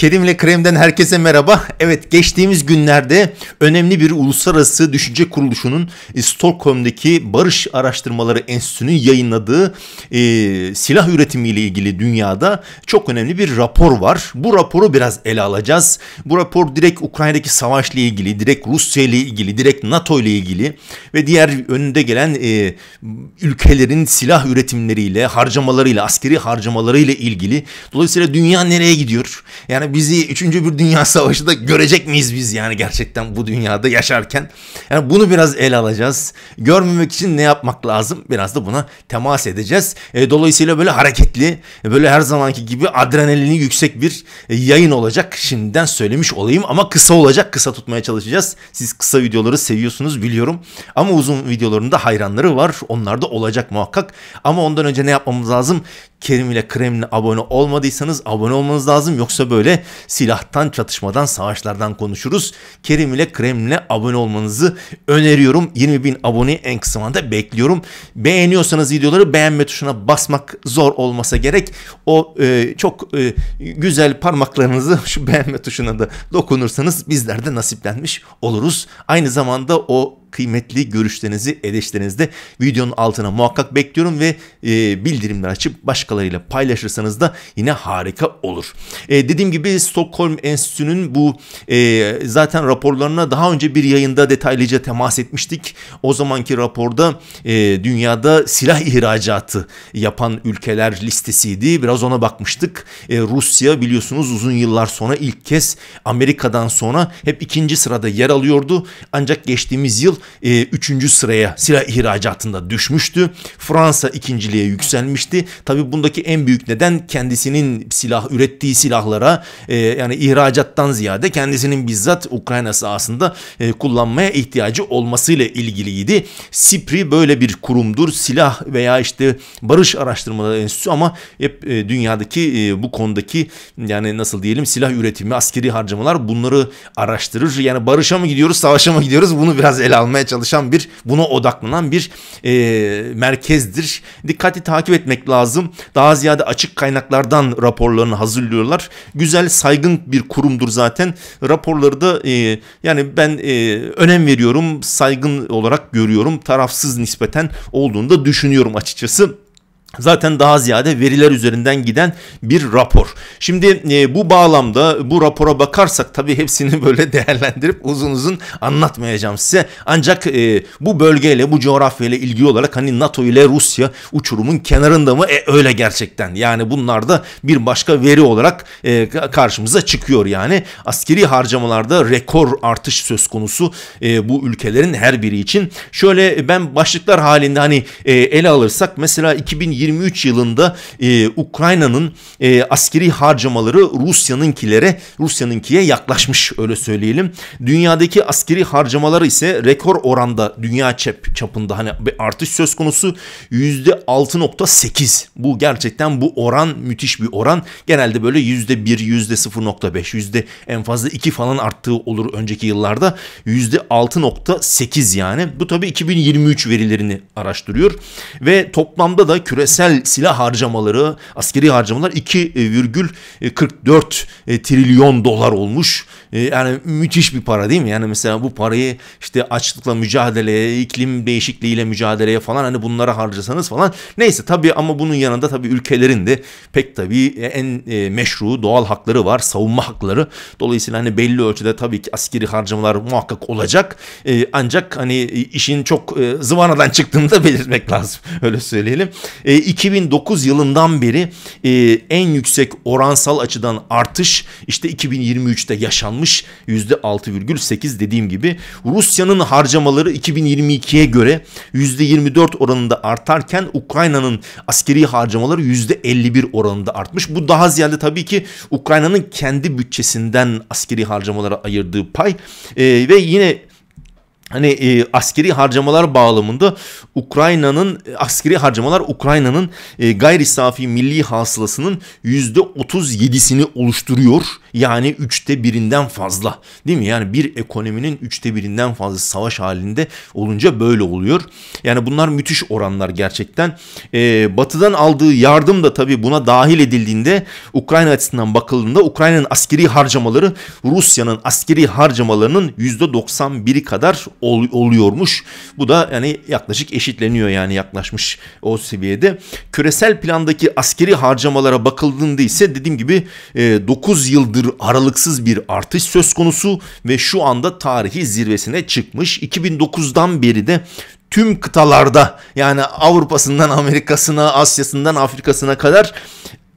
Kerim'le Krem'den herkese merhaba. Evet geçtiğimiz günlerde önemli bir uluslararası düşünce kuruluşunun e, Stockholm'daki Barış Araştırmaları Enstitüsü'nün yayınladığı e, silah üretimiyle ilgili dünyada çok önemli bir rapor var. Bu raporu biraz ele alacağız. Bu rapor direkt Ukrayna'daki savaşla ilgili, direkt Rusya ile ilgili, direkt NATO ile ilgili ve diğer önünde gelen e, ülkelerin silah üretimleriyle, harcamalarıyla, askeri harcamalarıyla ilgili. Dolayısıyla dünya nereye gidiyor? Yani bizi 3. bir dünya savaşı da görecek miyiz biz yani gerçekten bu dünyada yaşarken? Yani bunu biraz ele alacağız. Görmemek için ne yapmak lazım? Biraz da buna temas edeceğiz. E, dolayısıyla böyle hareketli, böyle her zamanki gibi adrenalini yüksek bir e, yayın olacak. Şimdiden söylemiş olayım ama kısa olacak. Kısa tutmaya çalışacağız. Siz kısa videoları seviyorsunuz biliyorum. Ama uzun videolarında hayranları var. Onlar da olacak muhakkak. Ama ondan önce ne yapmamız lazım? Kerim ile Krem'le abone olmadıysanız abone olmanız lazım. Yoksa böyle silahtan, çatışmadan, savaşlardan konuşuruz. Kerim ile Kremlin'e abone olmanızı öneriyorum. 20 bin aboneyi en kısa zamanda bekliyorum. Beğeniyorsanız videoları beğenme tuşuna basmak zor olmasa gerek. O e, çok e, güzel parmaklarınızı şu beğenme tuşuna da dokunursanız bizler de nasiplenmiş oluruz. Aynı zamanda o kıymetli görüşlerinizi, eleştirinizi de videonun altına muhakkak bekliyorum ve e, bildirimler açıp başkalarıyla paylaşırsanız da yine harika olur. E, dediğim gibi Stockholm Enstitüsü'nün bu e, zaten raporlarına daha önce bir yayında detaylıca temas etmiştik. O zamanki raporda e, dünyada silah ihracatı yapan ülkeler listesiydi. Biraz ona bakmıştık. E, Rusya biliyorsunuz uzun yıllar sonra ilk kez Amerika'dan sonra hep ikinci sırada yer alıyordu. Ancak geçtiğimiz yıl e, üçüncü sıraya silah ihracatında düşmüştü. Fransa ikinciliğe yükselmişti. Tabi bundaki en büyük neden kendisinin silah ürettiği silahlara e, yani ihracattan ziyade kendisinin bizzat Ukrayna sahasında e, kullanmaya ihtiyacı olmasıyla ilgiliydi. SIPRI böyle bir kurumdur. Silah veya işte barış araştırmaları enstitüsü ama hep e, dünyadaki e, bu konudaki yani nasıl diyelim silah üretimi, askeri harcamalar bunları araştırır. Yani barışa mı gidiyoruz, savaşa mı gidiyoruz bunu biraz ele almak almaya çalışan bir buna odaklanan bir e, merkezdir. Dikkati takip etmek lazım. Daha ziyade açık kaynaklardan raporlarını hazırlıyorlar. Güzel saygın bir kurumdur zaten. Raporları da e, yani ben e, önem veriyorum. Saygın olarak görüyorum. Tarafsız nispeten olduğunu da düşünüyorum açıkçası. Zaten daha ziyade veriler üzerinden giden bir rapor. Şimdi e, bu bağlamda bu rapora bakarsak tabii hepsini böyle değerlendirip uzun uzun anlatmayacağım size. Ancak e, bu bölgeyle bu coğrafyayla ilgili olarak hani NATO ile Rusya uçurumun kenarında mı? E öyle gerçekten. Yani bunlar da bir başka veri olarak e, karşımıza çıkıyor yani. Askeri harcamalarda rekor artış söz konusu e, bu ülkelerin her biri için. Şöyle ben başlıklar halinde hani e, ele alırsak mesela 2020 2023 yılında e, Ukrayna'nın e, askeri harcamaları Rusya'nınkilere, Rusya'nınkiye yaklaşmış öyle söyleyelim. Dünyadaki askeri harcamaları ise rekor oranda dünya çap, çapında hani bir artış söz konusu %6.8. Bu gerçekten bu oran müthiş bir oran. Genelde böyle %1, %0.5, en fazla 2 falan arttığı olur önceki yıllarda. %6.8 yani. Bu tabii 2023 verilerini araştırıyor ve toplamda da küresel küresel silah harcamaları, askeri harcamalar 2,44 e, trilyon dolar olmuş. E, yani müthiş bir para değil mi? Yani mesela bu parayı işte açlıkla mücadeleye, iklim değişikliğiyle mücadeleye falan hani bunlara harcasanız falan. Neyse tabii ama bunun yanında tabii ülkelerin de pek tabii en e, meşru doğal hakları var, savunma hakları. Dolayısıyla hani belli ölçüde tabii ki askeri harcamalar muhakkak olacak. Ancak hani işin çok zıvanadan çıktığını da belirtmek lazım. Öyle söyleyelim. E, 2009 yılından beri e, en yüksek oransal açıdan artış işte 2023'te yaşanmış %6,8 dediğim gibi. Rusya'nın harcamaları 2022'ye göre %24 oranında artarken Ukrayna'nın askeri harcamaları %51 oranında artmış. Bu daha ziyade tabii ki Ukrayna'nın kendi bütçesinden askeri harcamalara ayırdığı pay e, ve yine hani e, askeri harcamalar bağlamında Ukrayna'nın e, askeri harcamalar Ukrayna'nın e, gayri safi milli hasılasının %37'sini oluşturuyor yani üçte birinden fazla değil mi? Yani bir ekonominin üçte birinden fazla savaş halinde olunca böyle oluyor. Yani bunlar müthiş oranlar gerçekten. Ee, batı'dan aldığı yardım da tabii buna dahil edildiğinde Ukrayna açısından bakıldığında Ukrayna'nın askeri harcamaları Rusya'nın askeri harcamalarının %91'i kadar ol, oluyormuş. Bu da yani yaklaşık eşitleniyor yani yaklaşmış o seviyede. Küresel plandaki askeri harcamalara bakıldığında ise dediğim gibi e, 9 yıldır yıldır aralıksız bir artış söz konusu ve şu anda tarihi zirvesine çıkmış. 2009'dan beri de tüm kıtalarda yani Avrupa'sından Amerika'sına, Asya'sından Afrika'sına kadar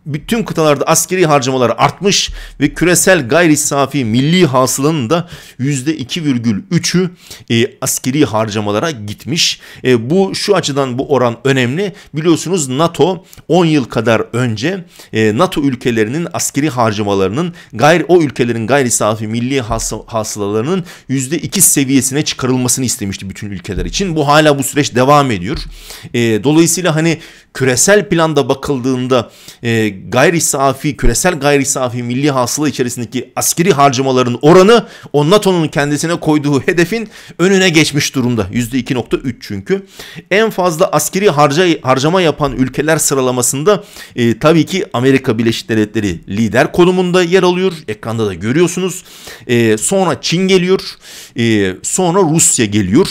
bütün kıtalarda askeri harcamalar artmış ve küresel gayri safi milli hasılanın da %2,3'ü e, askeri harcamalara gitmiş. E, bu şu açıdan bu oran önemli. Biliyorsunuz NATO 10 yıl kadar önce e, NATO ülkelerinin askeri harcamalarının gayri o ülkelerin gayri safi milli has, hasılalarının %2 seviyesine çıkarılmasını istemişti bütün ülkeler için. Bu hala bu süreç devam ediyor. E, dolayısıyla hani küresel planda bakıldığında e, gayri safi, küresel gayri safi milli hasıla içerisindeki askeri harcamaların oranı o NATO'nun kendisine koyduğu hedefin önüne geçmiş durumda. %2.3 çünkü. En fazla askeri harca, harcama yapan ülkeler sıralamasında e, tabii ki Amerika Birleşik Devletleri lider konumunda yer alıyor. Ekranda da görüyorsunuz. E, sonra Çin geliyor. E, sonra Rusya geliyor.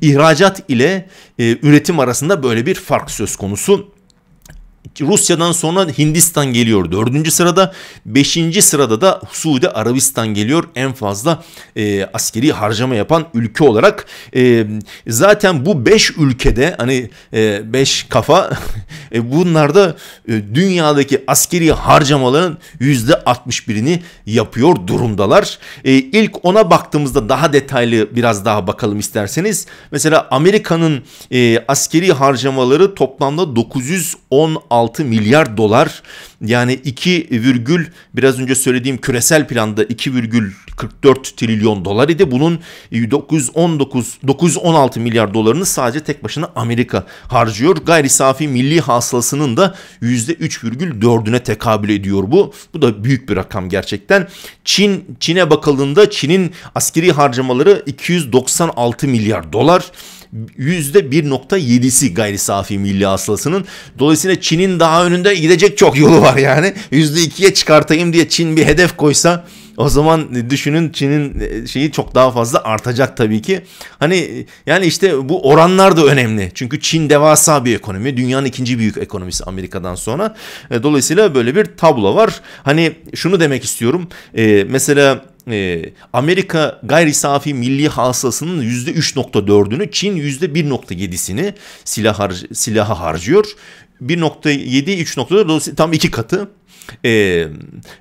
İhracat ile e, üretim arasında böyle bir fark söz konusu. Rusya'dan sonra Hindistan geliyor dördüncü sırada. Beşinci sırada da Suudi Arabistan geliyor en fazla e, askeri harcama yapan ülke olarak. E, zaten bu beş ülkede hani e, beş kafa e, bunlarda e, dünyadaki askeri harcamaların yüzde 61'ini yapıyor durumdalar. E, ilk ona baktığımızda daha detaylı biraz daha bakalım isterseniz. Mesela Amerika'nın e, askeri harcamaları toplamda 916 1.6 milyar dolar yani 2 virgül biraz önce söylediğim küresel planda 2,44 trilyon dolar idi. Bunun 919 916 milyar dolarını sadece tek başına Amerika harcıyor. Gayri safi milli hasılasının da %3,4'üne tekabül ediyor bu. Bu da büyük bir rakam gerçekten. Çin Çin'e bakıldığında Çin'in askeri harcamaları 296 milyar dolar. %1.7'si gayri safi milli hasılasının. Dolayısıyla Çin'in daha önünde gidecek çok yolu var yani. %2'ye çıkartayım diye Çin bir hedef koysa o zaman düşünün Çin'in e, şeyi çok daha fazla artacak tabii ki. Hani e, yani işte bu oranlar da önemli. Çünkü Çin devasa bir ekonomi. Dünyanın ikinci büyük ekonomisi Amerika'dan sonra. E, dolayısıyla böyle bir tablo var. Hani şunu demek istiyorum. Mesela e, Amerika gayri safi milli hasılasının %3.4'ünü, Çin %1.7'sini silah har silaha harcıyor. 1.7 3.4 dolayısıyla tam iki katı. E, e,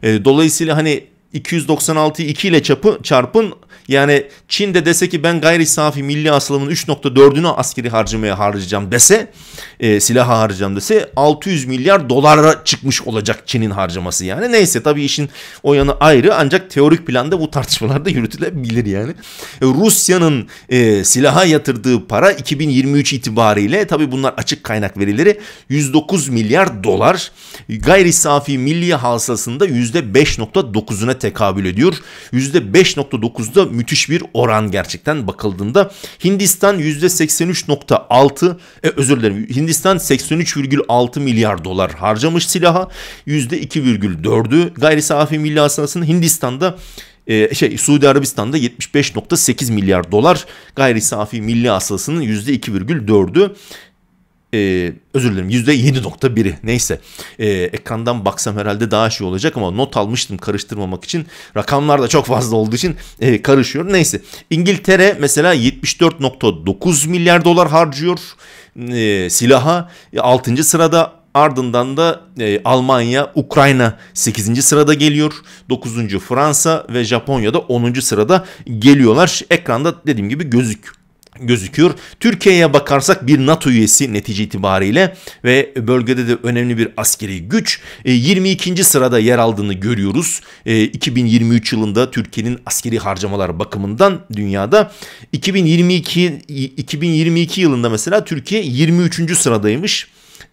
dolayısıyla hani 296'yı 2 ile çapı, çarpın yani Çin de dese ki ben gayri safi milli hasılamın 3.4'ünü askeri harcamaya harcayacağım dese, e, silaha harcayacağım dese 600 milyar dolara çıkmış olacak Çin'in harcaması yani. Neyse tabii işin o yanı ayrı ancak teorik planda bu tartışmalarda yürütülebilir yani. E, Rusya'nın e, silaha yatırdığı para 2023 itibariyle tabii bunlar açık kaynak verileri 109 milyar dolar. Gayri safi milli hasılasında %5.9'una tekabül ediyor. %5.9'da müthiş bir oran gerçekten bakıldığında. Hindistan %83.6 e, özür dilerim Hindistan 83,6 milyar dolar harcamış silaha %2,4'ü gayri safi milli hasılasının Hindistan'da e, şey Suudi Arabistan'da 75.8 milyar dolar gayri safi milli hasılasının %2,4'ü e, özür dilerim %7.1'i neyse e, ekrandan baksam herhalde daha şey olacak ama not almıştım karıştırmamak için rakamlar da çok fazla olduğu için e, ee, karışıyor neyse İngiltere mesela 74.9 milyar dolar harcıyor e, silaha e, 6. sırada Ardından da e, Almanya, Ukrayna 8. sırada geliyor. 9. Fransa ve Japonya da 10. sırada geliyorlar. Ekranda dediğim gibi gözük gözüküyor. Türkiye'ye bakarsak bir NATO üyesi netice itibariyle ve bölgede de önemli bir askeri güç. 22. E, sırada yer aldığını görüyoruz. 2023 e, yılında Türkiye'nin askeri harcamalar bakımından dünyada 2022 2022 yılında mesela Türkiye 23. sıradaymış.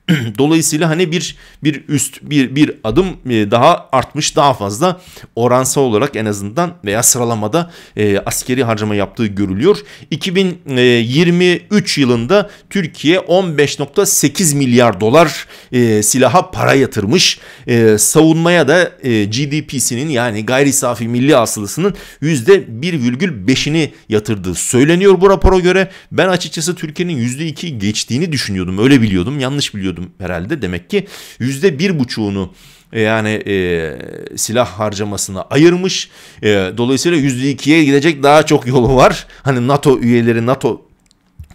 Dolayısıyla hani bir bir üst bir bir adım e, daha artmış daha fazla oransal olarak en azından veya sıralamada e, askeri harcama yaptığı görülüyor. 2023 e, yılında Türkiye 15.8 milyar dolar e, silaha para yatırmış. E, savunmaya da e, GDP'sinin yani gayri safi milli hasılasının %1,5'ini yatırdığı söyleniyor bu rapora göre. Ben açıkçası Türkiye'nin %2'yi geçtiğini düşünüyordum. Öyle biliyordum. Yanlış biliyordum diyordum herhalde. Demek ki yüzde bir buçuğunu e, yani e, silah harcamasına ayırmış. E, dolayısıyla ikiye gidecek daha çok yolu var. Hani NATO üyeleri, NATO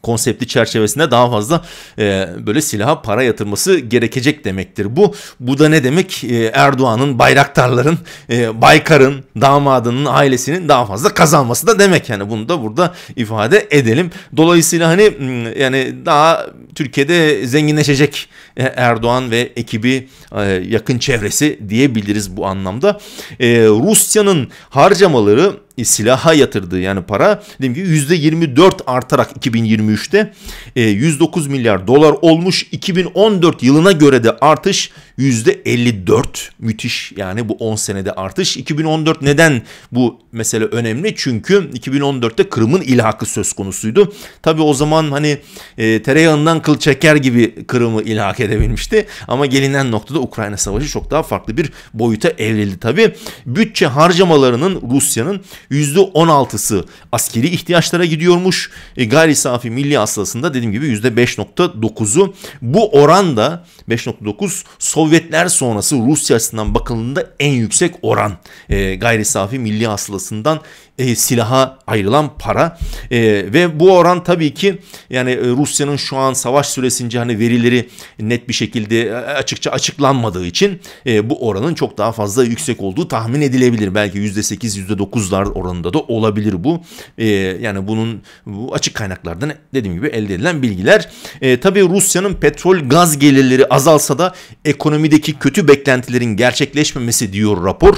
konsepti çerçevesinde daha fazla e, böyle silaha para yatırması gerekecek demektir. Bu bu da ne demek? E, Erdoğan'ın, Bayraktarların, e, Baykar'ın, damadının, ailesinin daha fazla kazanması da demek. Yani bunu da burada ifade edelim. Dolayısıyla hani yani daha Türkiye'de zenginleşecek e, Erdoğan ve ekibi e, yakın çevresi diyebiliriz bu anlamda. E, Rusya'nın harcamaları e, silaha yatırdığı yani para dediğim gibi %24 artarak 2023'te 109 e, milyar dolar olmuş. 2014 yılına göre de artış %54 müthiş yani bu 10 senede artış. 2014 neden bu mesele önemli? Çünkü 2014'te Kırım'ın ilhakı söz konusuydu. Tabi o zaman hani e, tereyağından kıl çeker gibi Kırım'ı ilhak edebilmişti. Ama gelinen noktada Ukrayna Savaşı çok daha farklı bir boyuta evrildi tabi. Bütçe harcamalarının Rusya'nın %16'sı askeri ihtiyaçlara gidiyormuş. E, gayri safi milli hasılasında dediğim gibi %5.9'u. Bu oran da 5.9 Sovyetler sonrası Rusya açısından bakıldığında en yüksek oran. E, gayri safi milli hasılasından e, silaha ayrılan para e, ve bu oran tabii ki yani e, Rusya'nın şu an savaş süresince hani verileri net bir şekilde e, açıkça açıklanmadığı için e, bu oranın çok daha fazla yüksek olduğu tahmin edilebilir. Belki %8 %9'lar oranında da olabilir bu. E, yani bunun bu açık kaynaklardan dediğim gibi elde edilen bilgiler. E, tabii Rusya'nın petrol gaz gelirleri azalsa da ekonomideki kötü beklentilerin gerçekleşmemesi diyor rapor.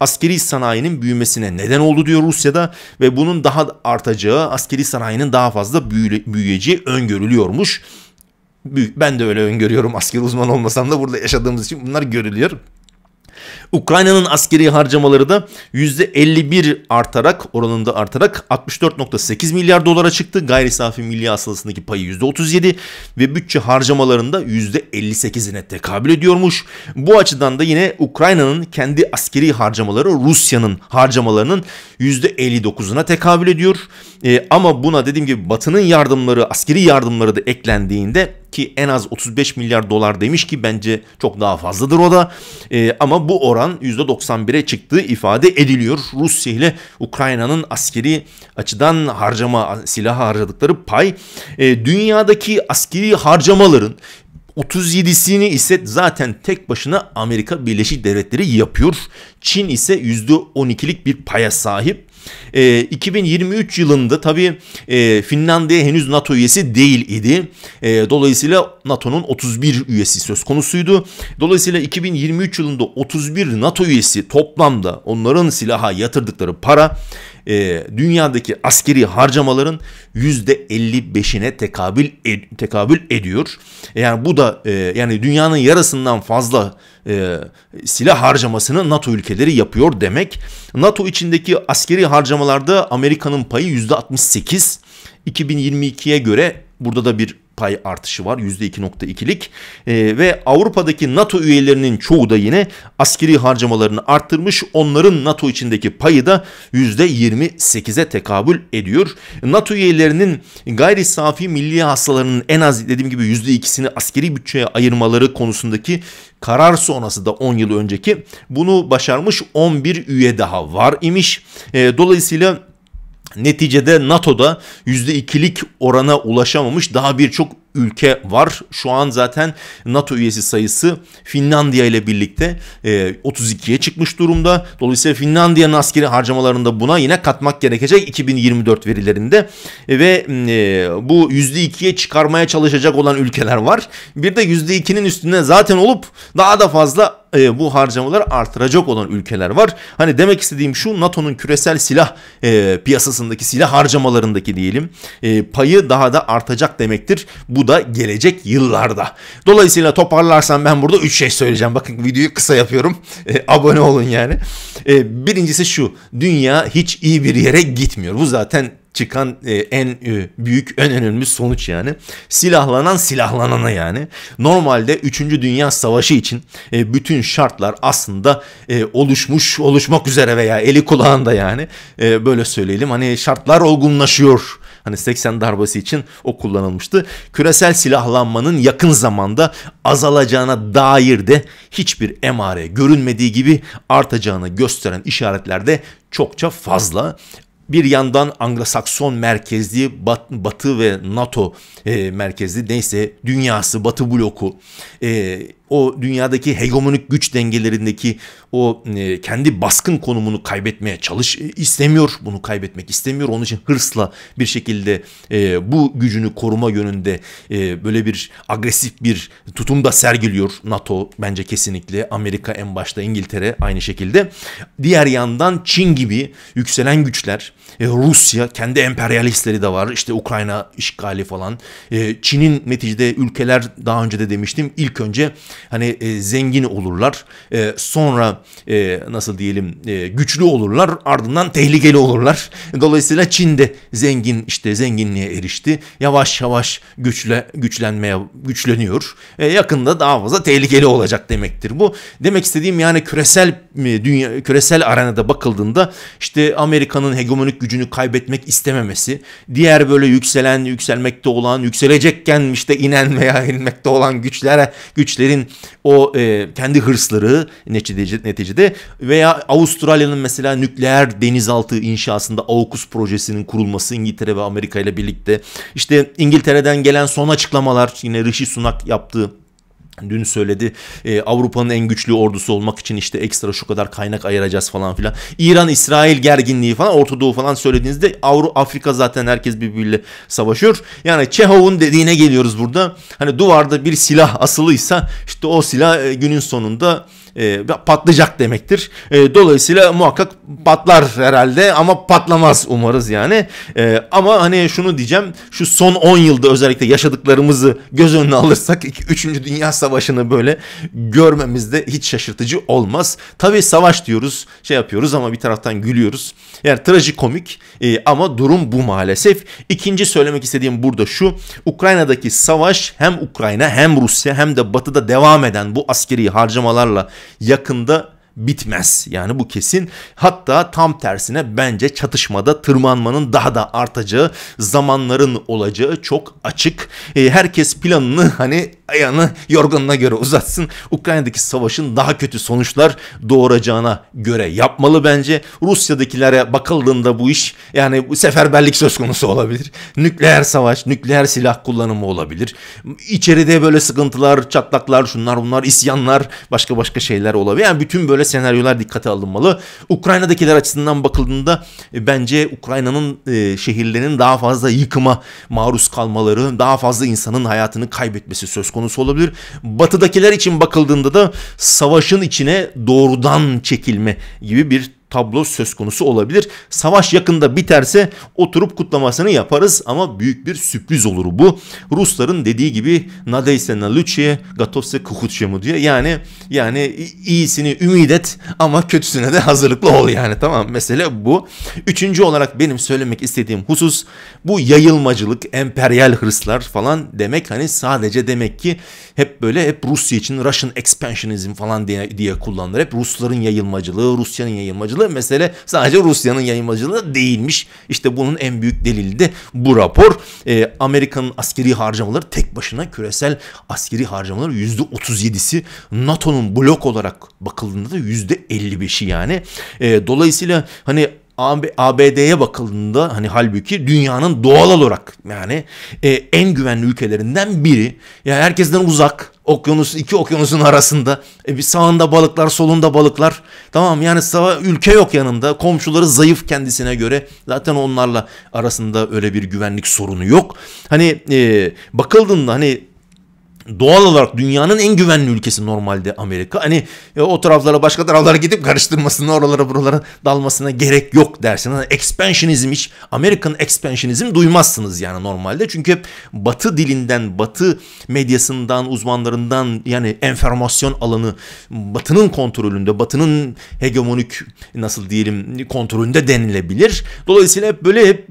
Askeri sanayinin büyümesine neden oldu diyor Rusya'da ve bunun daha artacağı askeri sanayinin daha fazla büyüyeceği öngörülüyormuş. Ben de öyle öngörüyorum asker uzman olmasam da burada yaşadığımız için bunlar görülüyor. Ukrayna'nın askeri harcamaları da %51 artarak oranında artarak 64.8 milyar dolara çıktı. Gayri safi milli hasılasındaki payı %37 ve bütçe harcamalarında %58'ine tekabül ediyormuş. Bu açıdan da yine Ukrayna'nın kendi askeri harcamaları Rusya'nın harcamalarının %59'una tekabül ediyor. E, ama buna dediğim gibi Batı'nın yardımları, askeri yardımları da eklendiğinde ki en az 35 milyar dolar demiş ki bence çok daha fazladır o da. E, ama bu oran %91'e çıktığı ifade ediliyor. Rusya ile Ukrayna'nın askeri açıdan harcama silaha harcadıkları pay e, dünyadaki askeri harcamaların 37'sini ise zaten tek başına Amerika Birleşik Devletleri yapıyor. Çin ise %12'lik bir paya sahip. E, ee, 2023 yılında tabii e, Finlandiya henüz NATO üyesi değil idi. E, dolayısıyla NATO'nun 31 üyesi söz konusuydu. Dolayısıyla 2023 yılında 31 NATO üyesi toplamda onların silaha yatırdıkları para e, dünyadaki askeri harcamaların %55'ine tekabül ed tekabül ediyor. E, yani bu da e, yani dünyanın yarısından fazla e, silah harcamasını NATO ülkeleri yapıyor demek. NATO içindeki askeri harcamalarda Amerika'nın payı %68. 2022'ye göre burada da bir pay artışı var %2.2'lik e, ee, ve Avrupa'daki NATO üyelerinin çoğu da yine askeri harcamalarını arttırmış. Onların NATO içindeki payı da %28'e tekabül ediyor. NATO üyelerinin gayri safi milli hastalarının en az dediğim gibi %2'sini askeri bütçeye ayırmaları konusundaki karar sonrası da 10 yıl önceki bunu başarmış 11 üye daha var imiş. E, dolayısıyla Neticede NATO'da %2'lik orana ulaşamamış daha birçok ülke var. Şu an zaten NATO üyesi sayısı Finlandiya ile birlikte 32'ye e, çıkmış durumda. Dolayısıyla Finlandiya'nın askeri harcamalarında buna yine katmak gerekecek 2024 verilerinde e, ve e, bu %2'ye çıkarmaya çalışacak olan ülkeler var. Bir de %2'nin üstüne zaten olup daha da fazla e, bu harcamaları artıracak olan ülkeler var. Hani demek istediğim şu NATO'nun küresel silah piyasasındaki silah harcamalarındaki diyelim payı daha da artacak demektir. Bu bu da gelecek yıllarda. Dolayısıyla toparlarsam ben burada 3 şey söyleyeceğim. Bakın videoyu kısa yapıyorum. E, abone olun yani. E, birincisi şu. Dünya hiç iyi bir yere gitmiyor. Bu zaten çıkan e, en e, büyük en önemli sonuç yani. Silahlanan silahlanana yani. Normalde 3. Dünya Savaşı için e, bütün şartlar aslında e, oluşmuş oluşmak üzere veya eli kulağında yani e, böyle söyleyelim. Hani şartlar olgunlaşıyor Hani 80 darbası için o kullanılmıştı. Küresel silahlanmanın yakın zamanda azalacağına dair de hiçbir emare görünmediği gibi artacağını gösteren işaretler de çokça fazla bir yandan Anglo-Sakson merkezli Bat, Batı ve NATO e, merkezli neyse dünyası Batı bloku e, o dünyadaki hegemonik güç dengelerindeki o e, kendi baskın konumunu kaybetmeye çalış e, istemiyor. Bunu kaybetmek istemiyor. Onun için hırsla bir şekilde e, bu gücünü koruma yönünde e, böyle bir agresif bir tutumda sergiliyor NATO bence kesinlikle. Amerika en başta İngiltere aynı şekilde. Diğer yandan Çin gibi yükselen güçler e, Rusya kendi emperyalistleri de var. İşte Ukrayna işgali falan. E, Çin'in neticede ülkeler daha önce de demiştim ilk önce hani e, zengin olurlar. sonra nasıl diyelim güçlü olurlar. Ardından tehlikeli olurlar. Dolayısıyla Çin de zengin işte zenginliğe erişti. Yavaş yavaş güçle güçlenmeye güçleniyor. yakında daha fazla tehlikeli olacak demektir bu. Demek istediğim yani küresel dünya küresel arenada bakıldığında işte Amerika'nın hegemonik gücünü kaybetmek istememesi, diğer böyle yükselen, yükselmekte olan, yükselecekken işte inen veya inmekte olan güçlere, güçlerin o e, kendi hırsları neticede, neticede veya Avustralya'nın mesela nükleer denizaltı inşasında AUKUS projesinin kurulması İngiltere ve Amerika ile birlikte işte İngiltere'den gelen son açıklamalar yine Rishi Sunak yaptığı Dün söyledi e, Avrupa'nın en güçlü ordusu olmak için işte ekstra şu kadar kaynak ayıracağız falan filan. İran-İsrail gerginliği falan Orta Doğu falan söylediğinizde Avru Afrika zaten herkes birbiriyle savaşıyor. Yani Çehov'un dediğine geliyoruz burada. Hani duvarda bir silah asılıysa işte o silah e, günün sonunda e, patlayacak demektir. E, dolayısıyla muhakkak patlar herhalde ama patlamaz umarız yani. E, ama hani şunu diyeceğim şu son 10 yılda özellikle yaşadıklarımızı göz önüne alırsak 3. Dünya Savaşı'nı böyle görmemiz de hiç şaşırtıcı olmaz. Tabii savaş diyoruz şey yapıyoruz ama bir taraftan gülüyoruz. Yani trajikomik e, ama durum bu maalesef. İkinci söylemek istediğim burada şu Ukrayna'daki savaş hem Ukrayna hem Rusya hem de batıda devam eden bu askeri harcamalarla yakında bitmez. Yani bu kesin. Hatta tam tersine bence çatışmada tırmanmanın daha da artacağı zamanların olacağı çok açık. E, herkes planını hani ayağını yorganına göre uzatsın. Ukrayna'daki savaşın daha kötü sonuçlar doğuracağına göre yapmalı bence. Rusya'dakilere bakıldığında bu iş yani bu seferberlik söz konusu olabilir. Nükleer savaş, nükleer silah kullanımı olabilir. İçeride böyle sıkıntılar, çatlaklar, şunlar bunlar, isyanlar, başka başka şeyler olabilir. Yani bütün böyle senaryolar dikkate alınmalı. Ukrayna'dakiler açısından bakıldığında e, bence Ukrayna'nın e, şehirlerinin daha fazla yıkıma maruz kalmaları, daha fazla insanın hayatını kaybetmesi söz konusu konusu olabilir. Batıdakiler için bakıldığında da savaşın içine doğrudan çekilme gibi bir tablo söz konusu olabilir. Savaş yakında biterse oturup kutlamasını yaparız ama büyük bir sürpriz olur bu. Rusların dediği gibi nadeyse naluçiye gatose kuhutçe mu diyor. Yani yani iyisini ümit et ama kötüsüne de hazırlıklı ol yani tamam mesele bu. Üçüncü olarak benim söylemek istediğim husus bu yayılmacılık, emperyal hırslar falan demek hani sadece demek ki hep böyle hep Rusya için Russian expansionism falan diye, diye kullanılır. Hep Rusların yayılmacılığı, Rusya'nın yayılmacılığı alakalı. Mesele sadece Rusya'nın yayınmacılığı değilmiş. İşte bunun en büyük delili de bu rapor. E, Amerika'nın askeri harcamaları tek başına küresel askeri harcamaları %37'si NATO'nun blok olarak bakıldığında da %55'i yani. E, dolayısıyla hani ABD'ye bakıldığında hani halbuki dünyanın doğal olarak yani e, en güvenli ülkelerinden biri. Yani herkesten uzak. Okyanus iki okyanusun arasında. E bir sağında balıklar, solunda balıklar. Tamam yani sağ ülke yok yanında. Komşuları zayıf kendisine göre. Zaten onlarla arasında öyle bir güvenlik sorunu yok. Hani e, bakıldığında hani doğal olarak dünyanın en güvenli ülkesi normalde Amerika. Hani e, o taraflara başka taraflara gidip karıştırmasına oralara buralara dalmasına gerek yok dersin. Hani expansionizm hiç Amerikan expansionizm duymazsınız yani normalde. Çünkü batı dilinden, batı medyasından, uzmanlarından yani enformasyon alanı batının kontrolünde, batının hegemonik nasıl diyelim kontrolünde denilebilir. Dolayısıyla hep böyle hep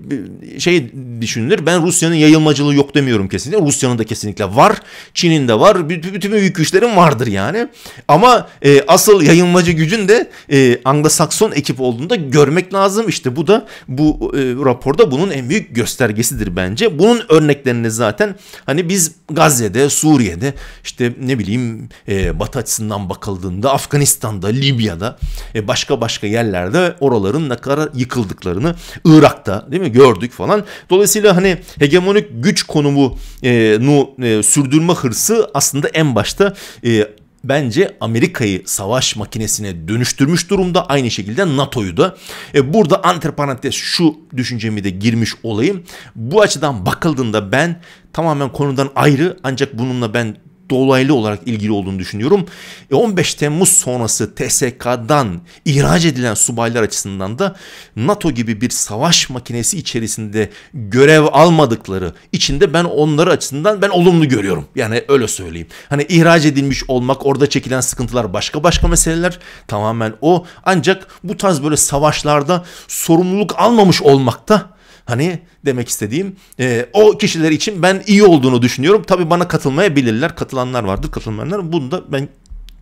e, şey düşünülür. Ben Rusya'nın yayılmacılığı yok demiyorum kesinlikle. Rusya'nın da kesinlikle var. Çin kişinin de var. Bütün büyük güçlerin vardır yani. Ama e, asıl yayınmacı gücün de e, Anglo-Sakson ekip olduğunda görmek lazım. İşte bu da bu e, raporda bunun en büyük göstergesidir bence. Bunun örneklerini zaten hani biz Gazze'de, Suriye'de işte ne bileyim e, Batı açısından bakıldığında Afganistan'da, Libya'da e, başka başka yerlerde oraların ne kadar yıkıldıklarını Irak'ta değil mi gördük falan. Dolayısıyla hani hegemonik güç konumu e, nu e, sürdürme hırsı hırsı aslında en başta e, bence Amerika'yı savaş makinesine dönüştürmüş durumda. Aynı şekilde NATO'yu da. E, burada anterparantez şu düşüncemi de girmiş olayım. Bu açıdan bakıldığında ben tamamen konudan ayrı ancak bununla ben dolaylı olarak ilgili olduğunu düşünüyorum. 15 e, Temmuz sonrası TSK'dan ihraç edilen subaylar açısından da NATO gibi bir savaş makinesi içerisinde görev almadıkları içinde ben onları açısından ben olumlu görüyorum. Yani öyle söyleyeyim. Hani ihraç edilmiş olmak orada çekilen sıkıntılar başka başka meseleler tamamen o. Ancak bu tarz böyle savaşlarda sorumluluk almamış olmak da Hani demek istediğim e, o kişiler için ben iyi olduğunu düşünüyorum. Tabii bana katılmayabilirler. Katılanlar vardır, katılmayanlar. Bunu da ben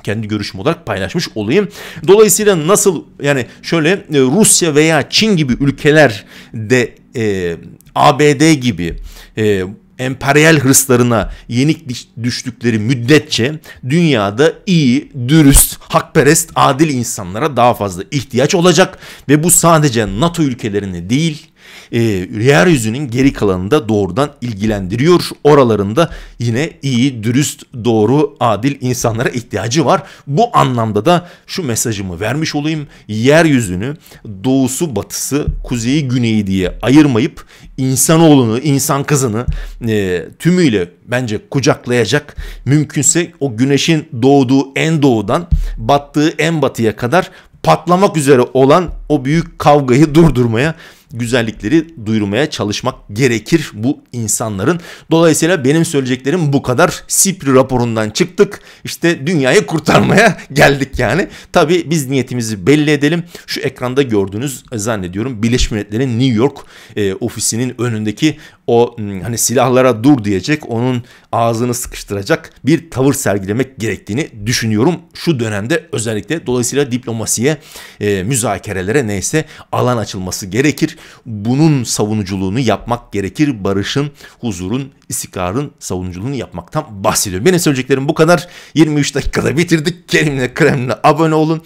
kendi görüşüm olarak paylaşmış olayım. Dolayısıyla nasıl yani şöyle e, Rusya veya Çin gibi ülkelerde e, ABD gibi e, emperyal hırslarına yenik düştükleri müddetçe dünyada iyi, dürüst, hakperest, adil insanlara daha fazla ihtiyaç olacak ve bu sadece NATO ülkelerini değil e, yeryüzünün geri kalanında doğrudan ilgilendiriyor. Oralarında yine iyi, dürüst, doğru, adil insanlara ihtiyacı var. Bu anlamda da şu mesajımı vermiş olayım. Yeryüzünü doğusu, batısı, kuzeyi, güneyi diye ayırmayıp insanoğlunu, insan kızını e, tümüyle bence kucaklayacak. Mümkünse o güneşin doğduğu en doğudan battığı en batıya kadar patlamak üzere olan o büyük kavgayı durdurmaya güzellikleri duyurmaya çalışmak gerekir bu insanların. Dolayısıyla benim söyleyeceklerim bu kadar. Sipri raporundan çıktık. İşte dünyayı kurtarmaya geldik yani. Tabii biz niyetimizi belli edelim. Şu ekranda gördüğünüz zannediyorum Birleşmiş Milletler'in New York e, ofisinin önündeki o hani silahlara dur diyecek, onun ağzını sıkıştıracak bir tavır sergilemek gerektiğini düşünüyorum şu dönemde özellikle. Dolayısıyla diplomasiye, e, müzakerelere neyse alan açılması gerekir. Bunun savunuculuğunu yapmak gerekir. Barışın, huzurun, istikrarın savunuculuğunu yapmaktan bahsediyorum. Benim söyleyeceklerim bu kadar. 23 dakikada bitirdik. Kerimle kremle abone olun.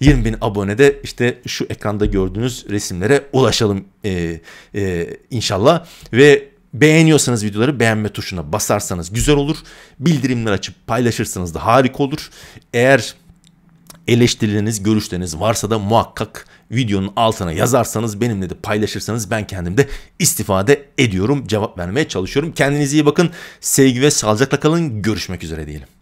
20 bin abonede işte şu ekranda gördüğünüz resimlere ulaşalım e, e, inşallah. Ve beğeniyorsanız videoları beğenme tuşuna basarsanız güzel olur. Bildirimler açıp paylaşırsanız da harika olur. Eğer eleştirileriniz, görüşleriniz varsa da muhakkak videonun altına yazarsanız benimle de paylaşırsanız ben kendim de istifade ediyorum. Cevap vermeye çalışıyorum. Kendinize iyi bakın. Sevgi ve sağlıcakla kalın. Görüşmek üzere diyelim.